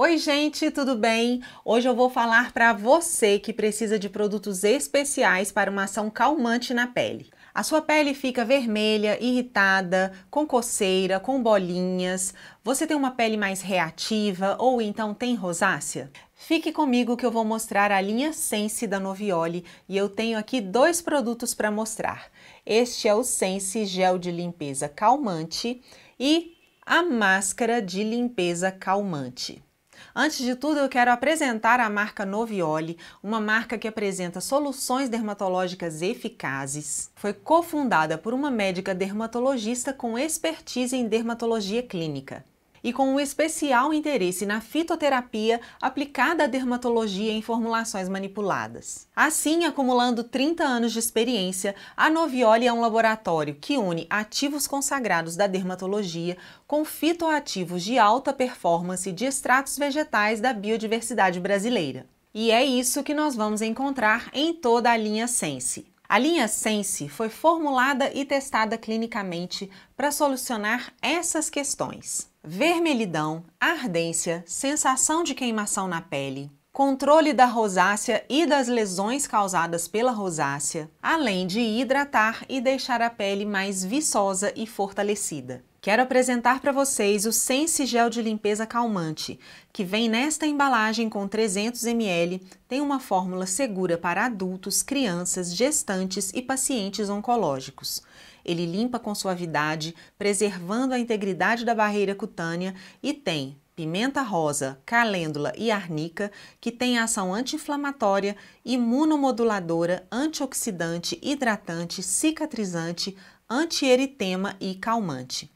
Oi, gente, tudo bem? Hoje eu vou falar para você que precisa de produtos especiais para uma ação calmante na pele. A sua pele fica vermelha, irritada, com coceira, com bolinhas. Você tem uma pele mais reativa ou então tem rosácea? Fique comigo que eu vou mostrar a linha Sense da Novioli e eu tenho aqui dois produtos para mostrar. Este é o Sense Gel de Limpeza Calmante e a máscara de limpeza calmante. Antes de tudo, eu quero apresentar a marca Novioli, uma marca que apresenta soluções dermatológicas eficazes. Foi cofundada por uma médica dermatologista com expertise em dermatologia clínica e com um especial interesse na fitoterapia aplicada à dermatologia em formulações manipuladas. Assim, acumulando 30 anos de experiência, a Novioli é um laboratório que une ativos consagrados da dermatologia com fitoativos de alta performance de extratos vegetais da biodiversidade brasileira. E é isso que nós vamos encontrar em toda a linha Sense. A linha Sense foi formulada e testada clinicamente para solucionar essas questões: vermelhidão, ardência, sensação de queimação na pele, controle da rosácea e das lesões causadas pela rosácea, além de hidratar e deixar a pele mais viçosa e fortalecida. Quero apresentar para vocês o Sense Gel de Limpeza Calmante, que vem nesta embalagem com 300 ml, tem uma fórmula segura para adultos, crianças, gestantes e pacientes oncológicos. Ele limpa com suavidade, preservando a integridade da barreira cutânea e tem pimenta rosa, calêndula e arnica, que tem ação anti-inflamatória, imunomoduladora, antioxidante, hidratante, cicatrizante, antieritema e calmante.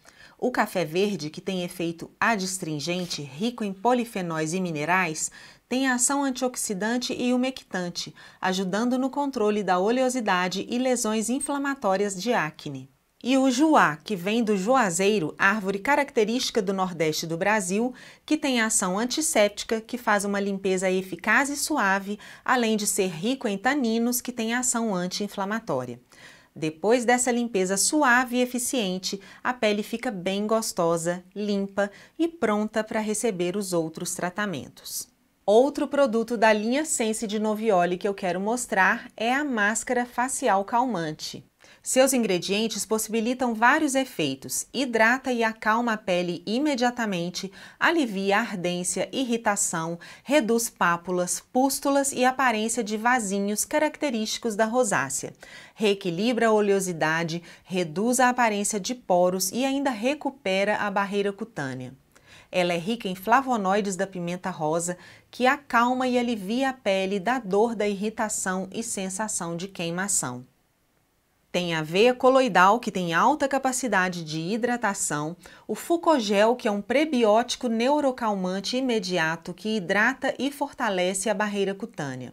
O café verde, que tem efeito adstringente, rico em polifenóis e minerais, tem ação antioxidante e umectante, ajudando no controle da oleosidade e lesões inflamatórias de acne. E o juá, que vem do juazeiro, árvore característica do Nordeste do Brasil, que tem ação antisséptica, que faz uma limpeza eficaz e suave, além de ser rico em taninos, que tem ação anti-inflamatória. Depois dessa limpeza suave e eficiente, a pele fica bem gostosa, limpa e pronta para receber os outros tratamentos. Outro produto da linha Sense de Novioli que eu quero mostrar é a máscara facial calmante. Seus ingredientes possibilitam vários efeitos: hidrata e acalma a pele imediatamente, alivia ardência, irritação, reduz pápulas, pústulas e aparência de vasinhos característicos da rosácea, reequilibra a oleosidade, reduz a aparência de poros e ainda recupera a barreira cutânea. Ela é rica em flavonoides da pimenta rosa, que acalma e alivia a pele da dor da irritação e sensação de queimação. Tem a veia coloidal, que tem alta capacidade de hidratação, o Fucogel, que é um prebiótico neurocalmante imediato que hidrata e fortalece a barreira cutânea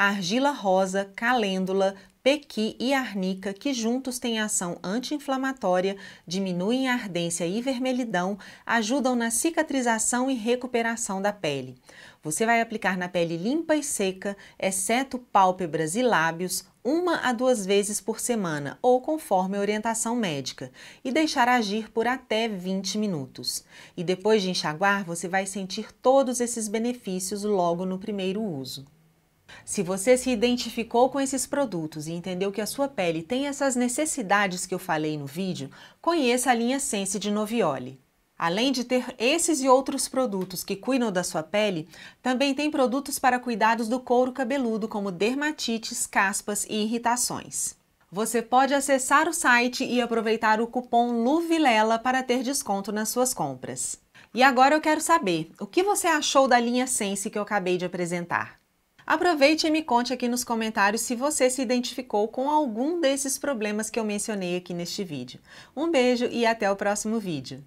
a argila rosa, calêndula, pequi e arnica, que juntos têm ação anti-inflamatória, diminuem a ardência e vermelhidão, ajudam na cicatrização e recuperação da pele. Você vai aplicar na pele limpa e seca, exceto pálpebras e lábios, uma a duas vezes por semana ou conforme a orientação médica e deixar agir por até 20 minutos. E depois de enxaguar, você vai sentir todos esses benefícios logo no primeiro uso. Se você se identificou com esses produtos e entendeu que a sua pele tem essas necessidades que eu falei no vídeo, conheça a linha Sense de Novioli. Além de ter esses e outros produtos que cuidam da sua pele, também tem produtos para cuidados do couro cabeludo, como dermatites, caspas e irritações. Você pode acessar o site e aproveitar o cupom LUVILELA para ter desconto nas suas compras. E agora eu quero saber, o que você achou da linha Sense que eu acabei de apresentar? Aproveite e me conte aqui nos comentários se você se identificou com algum desses problemas que eu mencionei aqui neste vídeo. Um beijo e até o próximo vídeo.